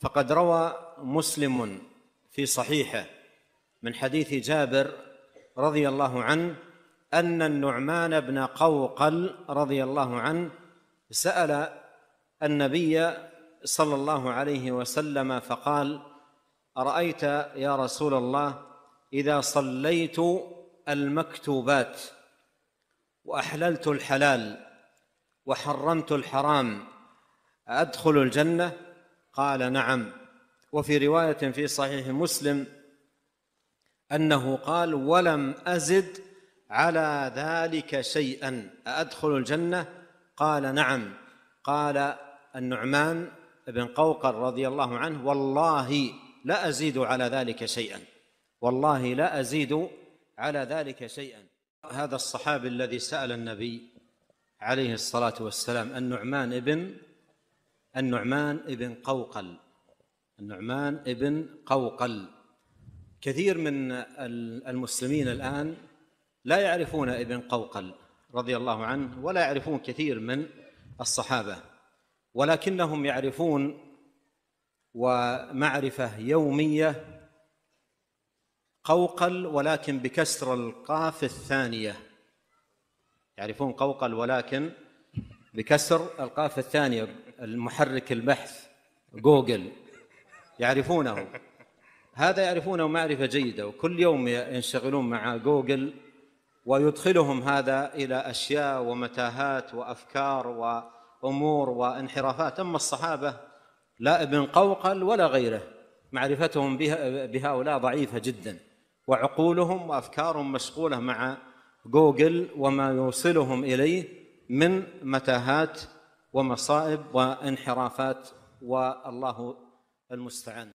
فقد روى مسلم في صحيحه من حديث جابر رضي الله عنه أن النعمان بن قوقل رضي الله عنه سأل النبي صلى الله عليه وسلم فقال أرأيت يا رسول الله إذا صليت المكتوبات وأحللت الحلال وحرمت الحرام أدخل الجنة قال نعم وفي روايه في صحيح مسلم انه قال ولم ازد على ذلك شيئا أأدخل الجنة قال نعم قال النعمان بن قوقر رضي الله عنه والله لا أزيد على ذلك شيئا والله لا أزيد على ذلك شيئا هذا الصحابي الذي سأل النبي عليه الصلاة والسلام النعمان بن النعمان ابن قوقل النعمان ابن قوقل كثير من المسلمين الآن لا يعرفون ابن قوقل رضي الله عنه ولا يعرفون كثير من الصحابة ولكنهم يعرفون ومعرفة يومية قوقل ولكن بكسر القاف الثانية يعرفون قوقل ولكن بكسر القاف الثانية المحرك البحث جوجل يعرفونه هذا يعرفونه معرفة جيدة وكل يوم ينشغلون مع جوجل ويدخلهم هذا إلى أشياء ومتاهات وأفكار وأمور وانحرافات أما الصحابة لا ابن قوقل ولا غيره معرفتهم بها بهؤلاء ضعيفة جدا وعقولهم وأفكارهم مشغولة مع جوجل وما يوصلهم إليه من متاهات ومصائب وانحرافات والله المستعان